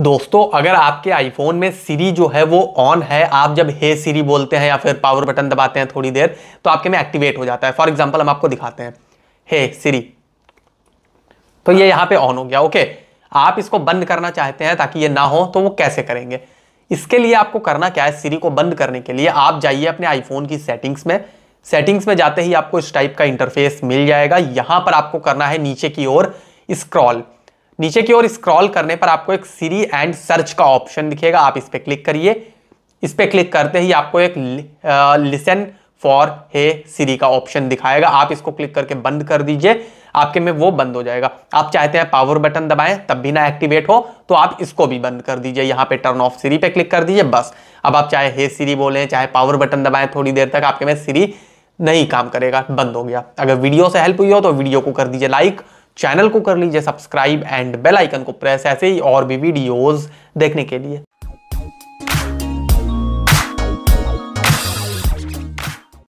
दोस्तों अगर आपके आईफोन में सीरी जो है वो ऑन है आप जब हे सीरी बोलते हैं या फिर पावर बटन दबाते हैं थोड़ी देर तो आपके में एक्टिवेट हो जाता है फॉर एग्जाम्पल हम आपको दिखाते हैं हे सीरी तो ये यहां पे ऑन हो गया ओके आप इसको बंद करना चाहते हैं ताकि ये ना हो तो वो कैसे करेंगे इसके लिए आपको करना क्या है सीरी को बंद करने के लिए आप जाइए अपने आईफोन की सेटिंग्स में सेटिंग्स में जाते ही आपको इस टाइप का इंटरफेस मिल जाएगा यहां पर आपको करना है नीचे की ओर स्क्रॉल नीचे की ओर स्क्रॉल करने पर आपको एक सीरी एंड सर्च का ऑप्शन दिखेगा आप इस पर क्लिक करिए इस पर क्लिक करते ही आपको एक लिसन फॉर हे सीरी का ऑप्शन दिखाएगा आप इसको क्लिक करके बंद कर दीजिए आपके में वो बंद हो जाएगा आप चाहते हैं पावर बटन दबाएं तब भी ना एक्टिवेट हो तो आप इसको भी बंद कर दीजिए यहाँ पे टर्न ऑफ सीरी पे क्लिक कर दीजिए बस अब आप चाहे हे सीरी बोलें चाहे पावर बटन दबाएं थोड़ी देर तक आपके में सीरी नहीं काम करेगा बंद हो गया अगर वीडियो से हेल्प हुई हो तो वीडियो को कर दीजिए लाइक चैनल को कर लीजिए सब्सक्राइब एंड बेल आइकन को प्रेस ऐसे ही और भी वीडियोस देखने के लिए